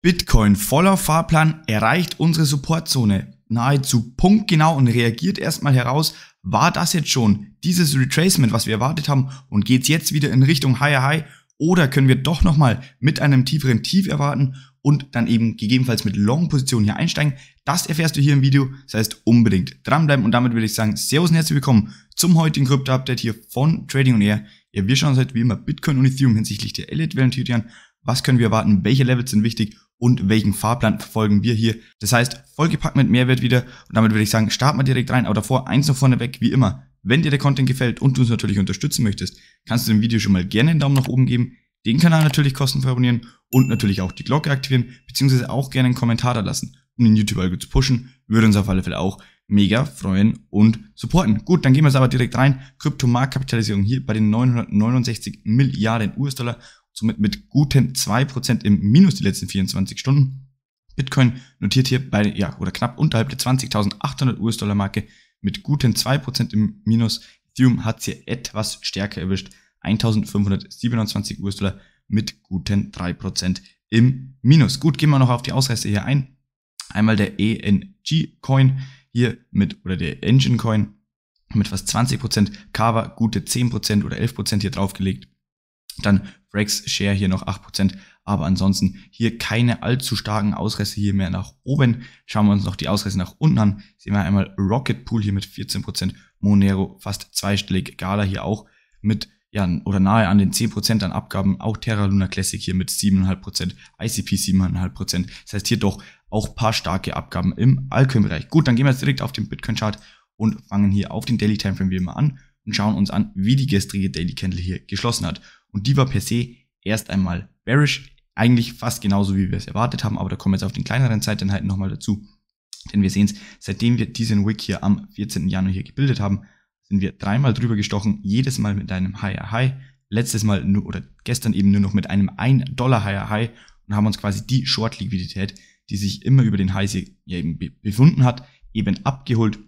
Bitcoin voller Fahrplan erreicht unsere Supportzone nahezu punktgenau und reagiert erstmal heraus, war das jetzt schon dieses Retracement, was wir erwartet haben und geht's jetzt wieder in Richtung Higher High oder können wir doch nochmal mit einem tieferen Tief erwarten und dann eben gegebenenfalls mit Long-Positionen hier einsteigen? Das erfährst du hier im Video, das heißt unbedingt dranbleiben und damit würde ich sagen, Servus und herzlich willkommen zum heutigen Krypto-Update hier von Trading und Air. Ja, wir schauen uns heute wie immer Bitcoin und Ethereum hinsichtlich der elite wellen was können wir erwarten, welche Levels sind wichtig und welchen Fahrplan verfolgen wir hier. Das heißt, vollgepackt mit Mehrwert wieder und damit würde ich sagen, starten wir direkt rein, aber davor eins noch vorneweg, wie immer. Wenn dir der Content gefällt und du uns natürlich unterstützen möchtest, kannst du dem Video schon mal gerne einen Daumen nach oben geben, den Kanal natürlich kostenfrei abonnieren und natürlich auch die Glocke aktivieren, beziehungsweise auch gerne einen Kommentar da lassen, um den youtube algorithmus zu pushen, würde uns auf alle Fälle auch mega freuen und supporten. Gut, dann gehen wir jetzt aber direkt rein. Kryptomarktkapitalisierung hier bei den 969 Milliarden US-Dollar somit mit guten 2% im Minus die letzten 24 Stunden. Bitcoin notiert hier bei, ja, oder knapp unterhalb der 20.800 US-Dollar-Marke mit guten 2% im Minus. Ethereum hat es hier etwas stärker erwischt, 1.527 US-Dollar mit guten 3% im Minus. Gut, gehen wir noch auf die Ausreißer hier ein. Einmal der ENG-Coin hier mit, oder der Engine-Coin mit fast 20%, Carver gute 10% oder 11% hier draufgelegt. Dann Breaks Share hier noch 8%, aber ansonsten hier keine allzu starken Ausrisse hier mehr nach oben. Schauen wir uns noch die Ausrisse nach unten an. Sehen wir einmal Rocket Pool hier mit 14%, Monero fast zweistellig, Gala hier auch mit ja, oder nahe an den 10% an Abgaben, auch Terra Luna Classic hier mit 7,5%, ICP 7,5%. Das heißt hier doch auch paar starke Abgaben im Altcoin-Bereich. Gut, dann gehen wir jetzt direkt auf den Bitcoin-Chart und fangen hier auf den Daily Timeframe wie immer an und schauen uns an, wie die gestrige Daily Candle hier geschlossen hat. Und die war per se erst einmal bearish, eigentlich fast genauso, wie wir es erwartet haben, aber da kommen wir jetzt auf den kleineren Zeiteinheiten nochmal dazu. Denn wir sehen es, seitdem wir diesen Wick hier am 14. Januar hier gebildet haben, sind wir dreimal drüber gestochen, jedes Mal mit einem Higher High, letztes Mal nur oder gestern eben nur noch mit einem 1 Dollar Higher High und haben uns quasi die Short Liquidität, die sich immer über den High ja eben befunden hat, eben abgeholt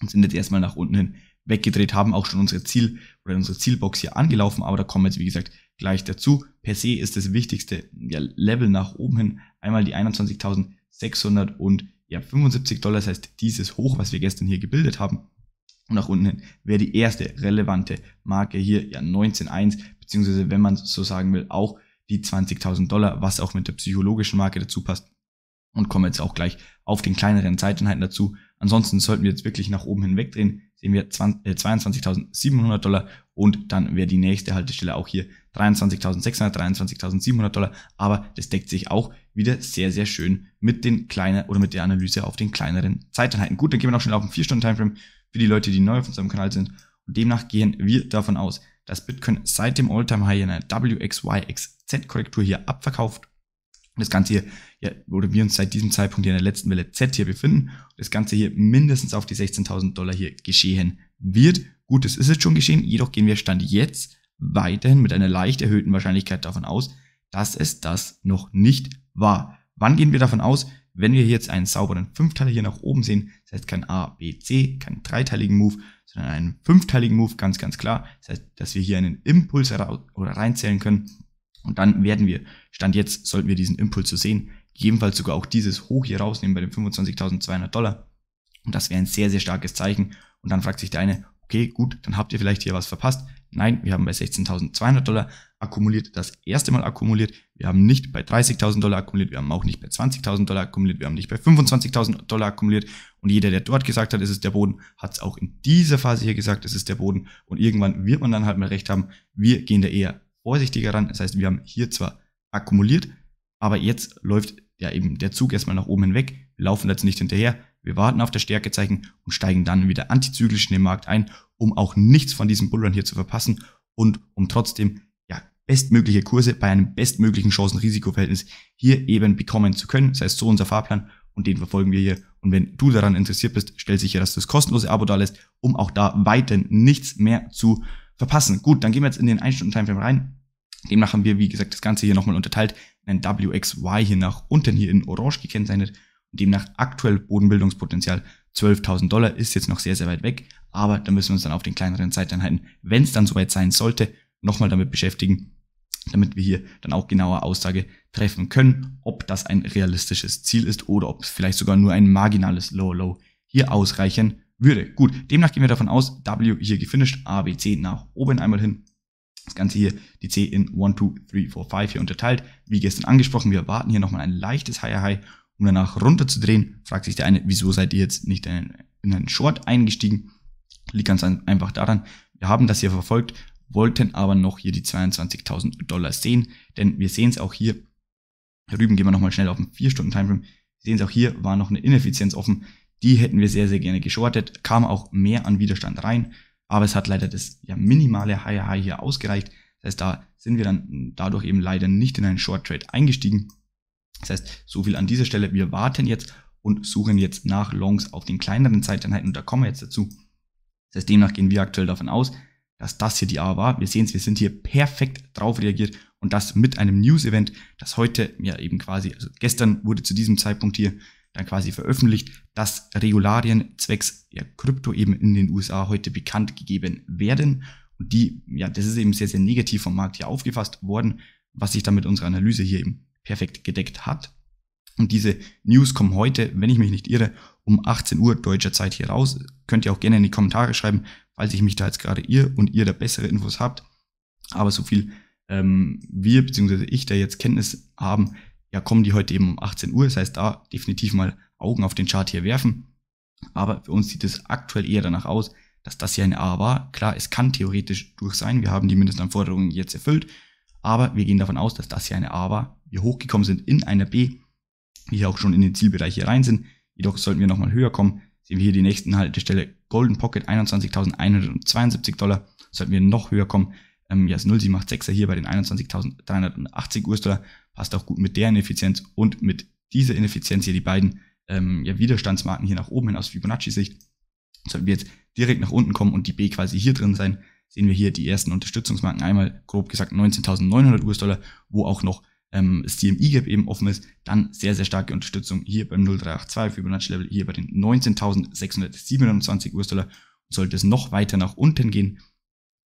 und sind jetzt erstmal nach unten hin weggedreht haben, auch schon unser Ziel oder unsere Zielbox hier angelaufen, aber da kommen wir jetzt, wie gesagt, gleich dazu. Per se ist das wichtigste ja, Level nach oben hin einmal die 21.675 und ja, 75 Dollar, das heißt dieses Hoch, was wir gestern hier gebildet haben, und nach unten hin wäre die erste relevante Marke hier ja 19.1, beziehungsweise wenn man so sagen will, auch die 20.000 Dollar, was auch mit der psychologischen Marke dazu passt. Und kommen jetzt auch gleich auf den kleineren Zeiteinheiten dazu. Ansonsten sollten wir jetzt wirklich nach oben hin wegdrehen sehen wir 22.700 äh, Dollar und dann wäre die nächste Haltestelle auch hier 23.600, 23.700 Dollar, aber das deckt sich auch wieder sehr, sehr schön mit den kleinen oder mit der Analyse auf den kleineren Zeiteinheiten. Gut, dann gehen wir noch schnell auf den 4-Stunden-Timeframe für die Leute, die neu auf unserem Kanal sind und demnach gehen wir davon aus, dass Bitcoin seit dem all high in einer WXYXZ-Korrektur hier abverkauft das Ganze hier, ja, oder wir uns seit diesem Zeitpunkt hier in der letzten Welle Z hier befinden, das Ganze hier mindestens auf die 16.000 Dollar hier geschehen wird. Gut, das ist jetzt schon geschehen, jedoch gehen wir Stand jetzt weiterhin mit einer leicht erhöhten Wahrscheinlichkeit davon aus, dass es das noch nicht war. Wann gehen wir davon aus? Wenn wir jetzt einen sauberen Fünfteiler hier nach oben sehen, das heißt kein A, B, C, keinen dreiteiligen Move, sondern einen fünfteiligen Move, ganz, ganz klar. Das heißt, dass wir hier einen Impuls oder reinzählen können, und dann werden wir, Stand jetzt, sollten wir diesen Impuls zu so sehen, jedenfalls sogar auch dieses Hoch hier rausnehmen bei den 25.200 Dollar. Und das wäre ein sehr, sehr starkes Zeichen. Und dann fragt sich der eine, okay, gut, dann habt ihr vielleicht hier was verpasst. Nein, wir haben bei 16.200 Dollar akkumuliert, das erste Mal akkumuliert. Wir haben nicht bei 30.000 Dollar akkumuliert, wir haben auch nicht bei 20.000 Dollar akkumuliert, wir haben nicht bei 25.000 Dollar akkumuliert. Und jeder, der dort gesagt hat, es ist der Boden, hat es auch in dieser Phase hier gesagt, es ist der Boden. Und irgendwann wird man dann halt mal recht haben, wir gehen da eher vorsichtiger ran. Das heißt, wir haben hier zwar akkumuliert, aber jetzt läuft ja eben der Zug erstmal nach oben hinweg. Wir laufen jetzt nicht hinterher. Wir warten auf das Stärkezeichen und steigen dann wieder antizyklisch in den Markt ein, um auch nichts von diesem Bullrun hier zu verpassen und um trotzdem ja, bestmögliche Kurse bei einem bestmöglichen Chancen-Risiko-Verhältnis hier eben bekommen zu können. Das heißt, so unser Fahrplan und den verfolgen wir hier. Und wenn du daran interessiert bist, stell sicher, dass du das kostenlose Abo da lässt, um auch da weiterhin nichts mehr zu verpassen. Gut, dann gehen wir jetzt in den 1-Stunden-Timeframe rein. Demnach haben wir, wie gesagt, das Ganze hier nochmal unterteilt ein WXY hier nach unten hier in Orange gekennzeichnet. Und demnach aktuell Bodenbildungspotenzial 12.000 Dollar ist jetzt noch sehr, sehr weit weg. Aber da müssen wir uns dann auf den kleineren Zeiteinheiten, wenn es dann soweit sein sollte, nochmal damit beschäftigen, damit wir hier dann auch genauer Aussage treffen können, ob das ein realistisches Ziel ist oder ob es vielleicht sogar nur ein marginales Low-Low hier ausreichen würde. Gut, demnach gehen wir davon aus, W hier gefinisht, A, B, C nach oben einmal hin. Das Ganze hier, die C in 1, 2, 3, 4, 5 hier unterteilt. Wie gestern angesprochen, wir warten hier nochmal ein leichtes Higher High, um danach runterzudrehen. Fragt sich der eine, wieso seid ihr jetzt nicht in einen Short eingestiegen? Liegt ganz einfach daran, wir haben das hier verfolgt, wollten aber noch hier die 22.000 Dollar sehen, denn wir sehen es auch hier. Rüben gehen wir nochmal schnell auf den 4-Stunden-Timeframe. sehen es auch hier, war noch eine Ineffizienz offen. Die hätten wir sehr, sehr gerne geschortet. Kam auch mehr an Widerstand rein. Aber es hat leider das ja, minimale Higher High hier ausgereicht. Das heißt, da sind wir dann dadurch eben leider nicht in einen Short Trade eingestiegen. Das heißt, so viel an dieser Stelle. Wir warten jetzt und suchen jetzt nach Longs auf den kleineren Zeiteinheiten. Und da kommen wir jetzt dazu. Das heißt, demnach gehen wir aktuell davon aus, dass das hier die A war. Wir sehen es, wir sind hier perfekt drauf reagiert und das mit einem News-Event, das heute, ja eben quasi, also gestern wurde zu diesem Zeitpunkt hier dann quasi veröffentlicht, dass Regularien zwecks ja, Krypto eben in den USA heute bekannt gegeben werden. Und die, ja, das ist eben sehr, sehr negativ vom Markt hier aufgefasst worden, was sich dann mit unserer Analyse hier eben perfekt gedeckt hat. Und diese News kommen heute, wenn ich mich nicht irre, um 18 Uhr deutscher Zeit hier raus. Könnt ihr auch gerne in die Kommentare schreiben, falls ich mich da jetzt gerade ihr und ihr da bessere Infos habt. Aber so viel ähm, wir bzw. ich da jetzt Kenntnis haben, ja, kommen die heute eben um 18 Uhr. Das heißt, da definitiv mal Augen auf den Chart hier werfen. Aber für uns sieht es aktuell eher danach aus, dass das hier eine A war. Klar, es kann theoretisch durch sein. Wir haben die Mindestanforderungen jetzt erfüllt. Aber wir gehen davon aus, dass das hier eine A war. Wir hochgekommen sind in einer B. Wir auch schon in den Zielbereich hier rein sind. Jedoch sollten wir nochmal höher kommen. Sehen wir hier die nächsten Haltestelle Golden Pocket 21.172 Dollar. Sollten wir noch höher kommen, ähm, Jas 0, sie macht 6er hier bei den 21.380 US-Dollar. Passt auch gut mit deren Effizienz und mit dieser Ineffizienz hier die beiden ähm, ja, Widerstandsmarken hier nach oben hin aus Fibonacci-Sicht. Sollten wir jetzt direkt nach unten kommen und die B quasi hier drin sein, sehen wir hier die ersten Unterstützungsmarken. Einmal grob gesagt 19.900 US-Dollar, wo auch noch ähm, das CMI-Gap eben offen ist. Dann sehr, sehr starke Unterstützung hier beim 0382 Fibonacci-Level, hier bei den 19.627 US-Dollar. Sollte es noch weiter nach unten gehen,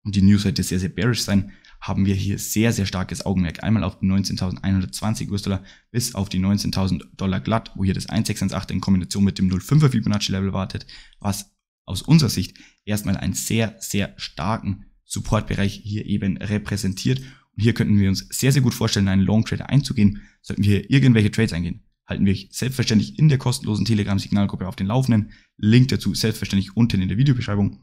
und die News sollte sehr, sehr bearish sein, haben wir hier sehr, sehr starkes Augenmerk. Einmal auf die 19.120 US-Dollar bis auf die 19.000 Dollar glatt, wo hier das 1,618 in Kombination mit dem 0,5er Fibonacci-Level wartet, was aus unserer Sicht erstmal einen sehr, sehr starken Supportbereich hier eben repräsentiert. Und hier könnten wir uns sehr, sehr gut vorstellen, einen Long Trader einzugehen. Sollten wir hier irgendwelche Trades eingehen, halten wir euch selbstverständlich in der kostenlosen Telegram-Signalgruppe auf den Laufenden. Link dazu selbstverständlich unten in der Videobeschreibung.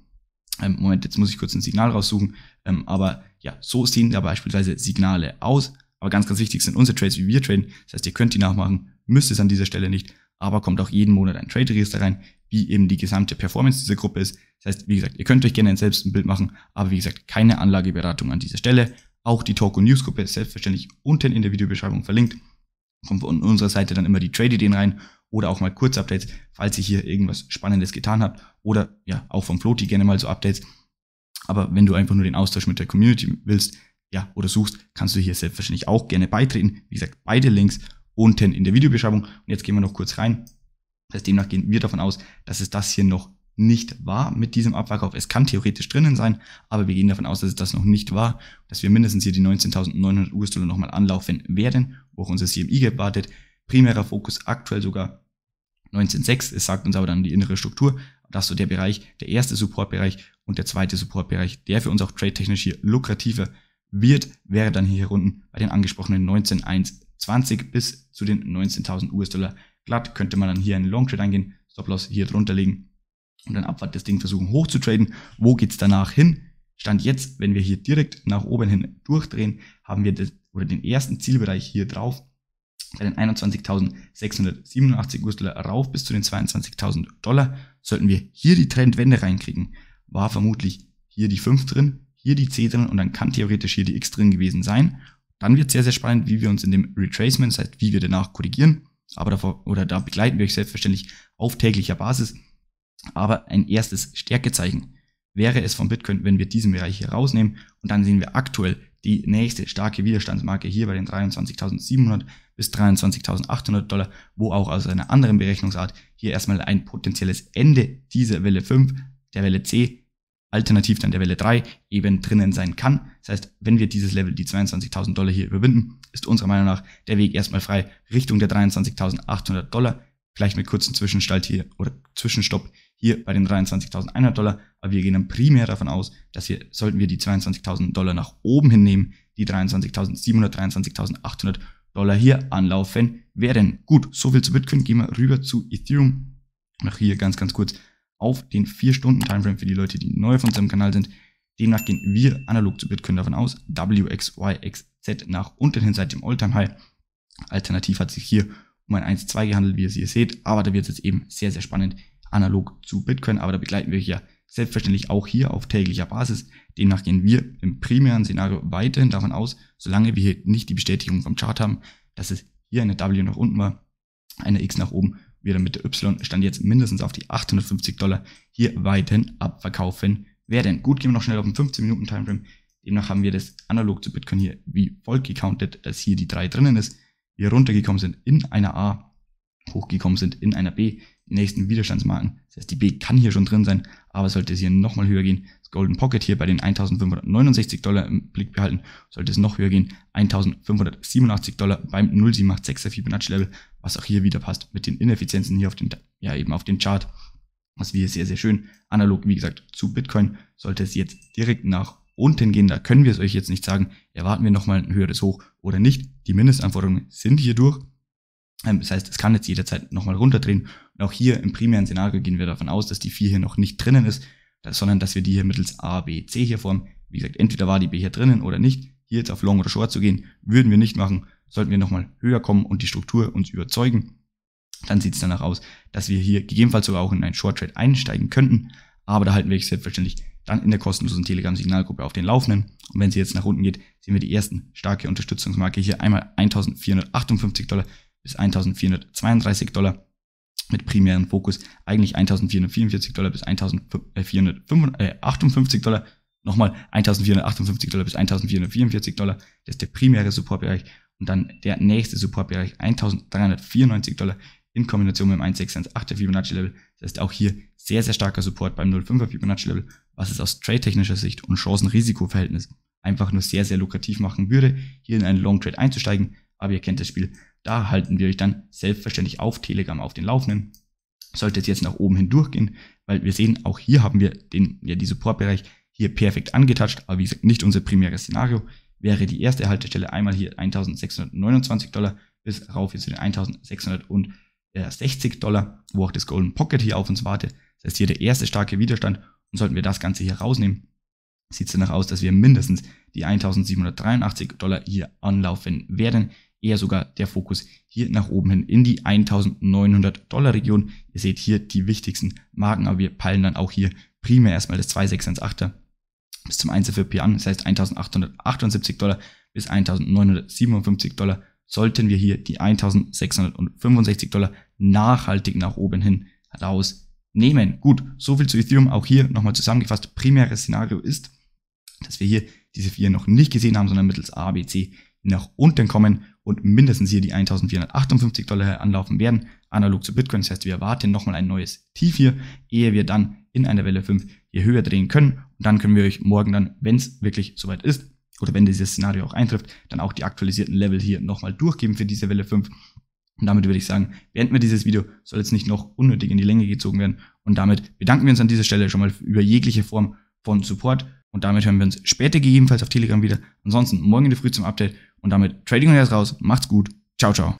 Ähm, Moment, jetzt muss ich kurz ein Signal raussuchen. Ähm, aber ja, so sehen da beispielsweise Signale aus. Aber ganz, ganz wichtig sind unsere Trades, wie wir traden. Das heißt, ihr könnt die nachmachen, müsst es an dieser Stelle nicht. Aber kommt auch jeden Monat ein Trade-Register rein, wie eben die gesamte Performance dieser Gruppe ist. Das heißt, wie gesagt, ihr könnt euch gerne selbst ein Bild machen. Aber wie gesagt, keine Anlageberatung an dieser Stelle. Auch die Talk- und News-Gruppe ist selbstverständlich unten in der Videobeschreibung verlinkt. Kommt von unserer Seite dann immer die Trade-Ideen rein oder auch mal Kurzupdates, falls ihr hier irgendwas Spannendes getan habt oder ja, auch vom Floti gerne mal so Updates. Aber wenn du einfach nur den Austausch mit der Community willst, ja, oder suchst, kannst du hier selbstverständlich auch gerne beitreten. Wie gesagt, beide Links unten in der Videobeschreibung. Und jetzt gehen wir noch kurz rein. Das heißt, demnach gehen wir davon aus, dass es das hier noch nicht war mit diesem Abverkauf. Es kann theoretisch drinnen sein, aber wir gehen davon aus, dass es das noch nicht war, dass wir mindestens hier die 19.900 US-Dollar nochmal anlaufen werden, wo auch unser CMI gewartet. Primärer Fokus aktuell sogar 19.6, es sagt uns aber dann die innere Struktur, dass so der Bereich, der erste Supportbereich und der zweite Supportbereich, der für uns auch trade-technisch hier lukrativer wird, wäre dann hier unten bei den angesprochenen 19.120 bis zu den 19.000 US-Dollar glatt, könnte man dann hier einen Long-Trade eingehen, Stop-Loss hier drunter legen und dann abwärts das Ding versuchen hoch zu traden. Wo geht's danach hin? Stand jetzt, wenn wir hier direkt nach oben hin durchdrehen, haben wir das, oder den ersten Zielbereich hier drauf bei den 21.687 US-Dollar rauf bis zu den 22.000 Dollar. Sollten wir hier die Trendwende reinkriegen, war vermutlich hier die 5 drin, hier die C drin und dann kann theoretisch hier die X drin gewesen sein. Dann wird es sehr, sehr spannend, wie wir uns in dem Retracement, das heißt, wie wir danach korrigieren. Aber davor, oder da begleiten wir euch selbstverständlich auf täglicher Basis. Aber ein erstes Stärkezeichen wäre es von Bitcoin, wenn wir diesen Bereich hier rausnehmen. Und dann sehen wir aktuell die nächste starke Widerstandsmarke hier bei den 23.700 bis 23.800 Dollar, wo auch aus einer anderen Berechnungsart hier erstmal ein potenzielles Ende dieser Welle 5, der Welle C, alternativ dann der Welle 3 eben drinnen sein kann. Das heißt, wenn wir dieses Level, die 22.000 Dollar hier überwinden, ist unserer Meinung nach der Weg erstmal frei Richtung der 23.800 Dollar, vielleicht mit kurzen Zwischenstall hier oder Zwischenstopp hier bei den 23.100 Dollar, aber wir gehen dann primär davon aus, dass hier sollten wir die 22.000 Dollar nach oben hinnehmen, die 23.700, 23.800 Dollar hier anlaufen werden. Gut, soviel zu Bitcoin, gehen wir rüber zu Ethereum. Noch hier ganz, ganz kurz auf den 4-Stunden-Timeframe für die Leute, die neu auf unserem Kanal sind. Demnach gehen wir analog zu Bitcoin davon aus, WXYXZ nach unten hin seit dem alltime high Alternativ hat sich hier um ein 1,2 gehandelt, wie ihr es hier seht, aber da wird es jetzt eben sehr, sehr spannend, analog zu Bitcoin, aber da begleiten wir ja selbstverständlich auch hier auf täglicher Basis. Demnach gehen wir im primären Szenario weiterhin davon aus, solange wir hier nicht die Bestätigung vom Chart haben, dass es hier eine W nach unten war, eine X nach oben, wir dann mit der Y stand jetzt mindestens auf die 850 Dollar hier weiterhin abverkaufen werden. Gut, gehen wir noch schnell auf den 15-Minuten-Timeframe. Demnach haben wir das analog zu Bitcoin hier wie folgt gecountet, dass hier die 3 drinnen ist, wir runtergekommen sind in einer A, hochgekommen sind in einer B, nächsten Widerstandsmarken. Das heißt, die B kann hier schon drin sein, aber sollte es hier nochmal höher gehen, das Golden Pocket hier bei den 1569 Dollar im Blick behalten, sollte es noch höher gehen, 1587 Dollar beim 0,786er Fibonacci Level, was auch hier wieder passt mit den Ineffizienzen hier auf den, ja eben auf den Chart. Was wir hier sehr, sehr schön analog, wie gesagt, zu Bitcoin, sollte es jetzt direkt nach unten gehen, da können wir es euch jetzt nicht sagen, erwarten wir nochmal ein höheres Hoch oder nicht. Die Mindestanforderungen sind hier durch. Ähm, das heißt, es kann jetzt jederzeit nochmal runterdrehen. Und auch hier im primären Szenario gehen wir davon aus, dass die 4 hier noch nicht drinnen ist, sondern dass wir die hier mittels A, B, C hier formen. Wie gesagt, entweder war die B hier drinnen oder nicht. Hier jetzt auf Long oder Short zu gehen, würden wir nicht machen. Sollten wir nochmal höher kommen und die Struktur uns überzeugen, dann sieht es danach aus, dass wir hier gegebenenfalls sogar auch in einen Short Trade einsteigen könnten. Aber da halten wir euch selbstverständlich dann in der kostenlosen Telegram-Signalgruppe auf den Laufenden. Und wenn sie jetzt nach unten geht, sehen wir die ersten starke Unterstützungsmarke hier einmal 1458 Dollar bis 1432 Dollar mit primären Fokus eigentlich 1444 Dollar bis 1458 äh, Dollar. Nochmal 1458 Dollar bis 1444 Dollar. Das ist der primäre Supportbereich. Und dann der nächste Supportbereich 1394 Dollar in Kombination mit dem 1618er Fibonacci Level. Das ist auch hier sehr, sehr starker Support beim 05er Fibonacci Level, was es aus trade-technischer Sicht und Chancen-Risiko-Verhältnis einfach nur sehr, sehr lukrativ machen würde, hier in einen Long Trade einzusteigen. Aber ihr kennt das Spiel. Da halten wir euch dann selbstverständlich auf Telegram auf den Laufenden. Sollte es jetzt nach oben hindurchgehen, weil wir sehen, auch hier haben wir den, ja, die Supportbereich hier perfekt angetatscht, aber wie gesagt, nicht unser primäres Szenario. Wäre die erste Haltestelle einmal hier 1629 Dollar bis rauf hier zu den 1660 Dollar, wo auch das Golden Pocket hier auf uns wartet. Das heißt hier der erste starke Widerstand und sollten wir das Ganze hier rausnehmen, sieht es danach aus, dass wir mindestens die 1783 Dollar hier anlaufen werden eher sogar der Fokus hier nach oben hin in die 1900 Dollar Region. Ihr seht hier die wichtigsten Marken, aber wir peilen dann auch hier primär erstmal das 2618 bis zum 1 1,4P an, das heißt 1878 Dollar bis 1957 Dollar sollten wir hier die 1665 Dollar nachhaltig nach oben hin rausnehmen. Gut, soviel zu Ethereum. Auch hier nochmal zusammengefasst, primäres Szenario ist, dass wir hier diese vier noch nicht gesehen haben, sondern mittels ABC nach unten kommen und mindestens hier die 1458 Dollar anlaufen werden. Analog zu Bitcoin, das heißt, wir erwarten nochmal ein neues Tief hier, ehe wir dann in einer Welle 5 hier höher drehen können. Und dann können wir euch morgen dann, wenn es wirklich soweit ist, oder wenn dieses Szenario auch eintrifft, dann auch die aktualisierten Level hier nochmal durchgeben für diese Welle 5. Und damit würde ich sagen, beenden wir dieses Video, soll jetzt nicht noch unnötig in die Länge gezogen werden. Und damit bedanken wir uns an dieser Stelle schon mal über jegliche Form von Support und damit hören wir uns später gegebenenfalls auf Telegram wieder. Ansonsten morgen in der Früh zum Update. Und damit Trading und raus. Macht's gut. Ciao, ciao.